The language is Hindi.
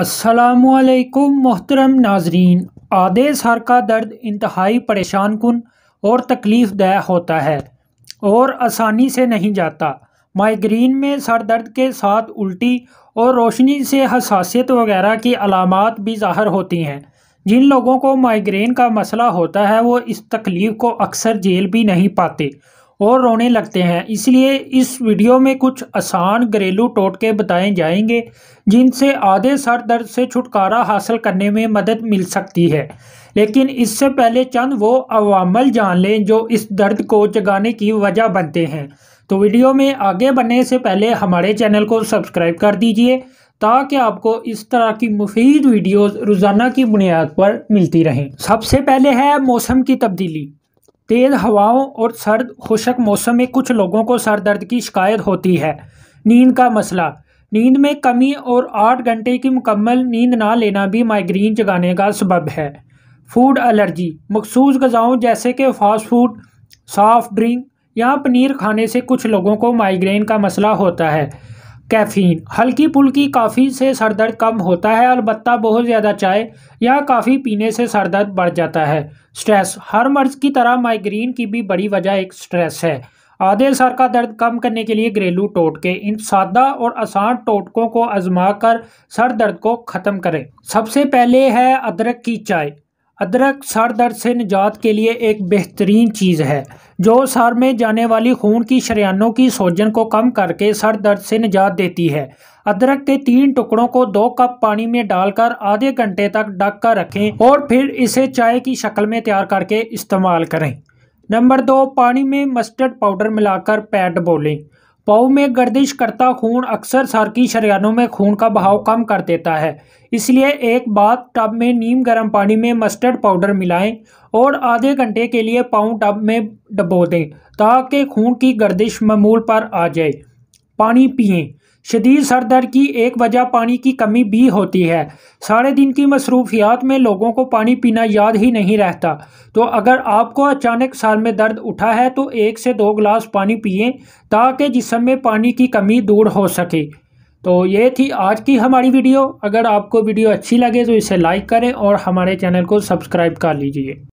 असलकुम मोहतरम नाजरीन आधे सर का दर्द इंतहाई परेशान कन और तकलीफ़ दह होता है और आसानी से नहीं जाता माइग्रेन में सर दर्द के साथ उल्टी और रोशनी से हसासीत वगैरह की अलामत भी ज़ाहर होती हैं जिन लोगों को माइग्रेन का मसला होता है वो इस तकलीफ़ को अक्सर झेल भी नहीं पाते और रोने लगते हैं इसलिए इस वीडियो में कुछ आसान घरेलू टोटके बताए जाएंगे जिनसे आधे सर दर्द से छुटकारा हासिल करने में मदद मिल सकती है लेकिन इससे पहले चंद वो अवामल जान लें जो इस दर्द को जगाने की वजह बनते हैं तो वीडियो में आगे बढ़ने से पहले हमारे चैनल को सब्सक्राइब कर दीजिए ताकि आपको इस तरह की मुफीद वीडियोस रोज़ाना की बुनियाद पर मिलती रहें सबसे पहले है मौसम की तब्दीली तेज़ हवाओं और सर्द खुशक मौसम में कुछ लोगों को सर दर्द की शिकायत होती है नींद का मसला नींद में कमी और आठ घंटे की मुकम्मल नींद ना लेना भी माइग्रेन जगाने का सबब है फूड एलर्जी मखसूस गज़ाओं जैसे कि फास्ट फूड सॉफ्ट ड्रिंक या पनीर खाने से कुछ लोगों को माइग्रेन का मसला होता है कैफीन हल्की फुल्की काफ़ी से सर दर्द कम होता है अलबत् बहुत ज़्यादा चाय या काफ़ी पीने से सर दर्द बढ़ जाता है स्ट्रेस हर मर्ज की तरह माइग्रेन की भी बड़ी वजह एक स्ट्रेस है आधे सर का दर्द कम करने के लिए घरेलू टोटके इन सादा और आसान टोटकों को आजमा कर सर दर्द को ख़त्म करें सबसे पहले है अदरक की चाय अदरक सर दर्द से निजात के लिए एक बेहतरीन चीज़ है जो सर में जाने वाली खून की शरियानों की सोजन को कम करके सर दर्द से निजात देती है अदरक के तीन टुकड़ों को दो कप पानी में डालकर आधे घंटे तक ढक कर रखें और फिर इसे चाय की शक्ल में तैयार करके इस्तेमाल करें नंबर दो पानी में मस्टर्ड पाउडर मिलाकर पैड बोलें पाव में गर्दिश करता खून अक्सर सर की शरियानों में खून का बहाव कम कर देता है इसलिए एक बाथ टब में नीम गर्म पानी में मस्टर्ड पाउडर मिलाएं और आधे घंटे के लिए पाओ टब में डबो दें ताकि खून की गर्दिश मामूल पर आ जाए पानी पिएं शदीद सर दर्द की एक वजह पानी की कमी भी होती है सारे दिन की मसरूफियात में लोगों को पानी पीना याद ही नहीं रहता तो अगर आपको अचानक साल में दर्द उठा है तो एक से दो गिलास पानी पिए ताकि जिसम में पानी की कमी दूर हो सके तो ये थी आज की हमारी वीडियो अगर आपको वीडियो अच्छी लगे तो इसे लाइक करें और हमारे चैनल को सब्सक्राइब कर लीजिए